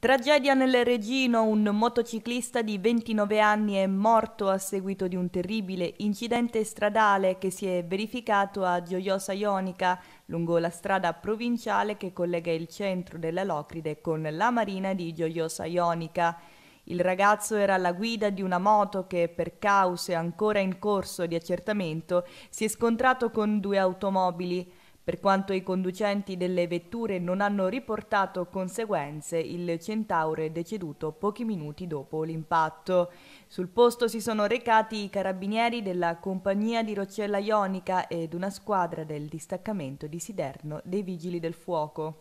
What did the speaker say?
Tragedia nel Regino, un motociclista di 29 anni è morto a seguito di un terribile incidente stradale che si è verificato a Gioiosa Ionica, lungo la strada provinciale che collega il centro della Locride con la marina di Gioiosa Ionica. Il ragazzo era alla guida di una moto che, per cause ancora in corso di accertamento, si è scontrato con due automobili. Per quanto i conducenti delle vetture non hanno riportato conseguenze, il Centauro è deceduto pochi minuti dopo l'impatto. Sul posto si sono recati i carabinieri della compagnia di Roccella Ionica ed una squadra del distaccamento di Siderno dei Vigili del Fuoco.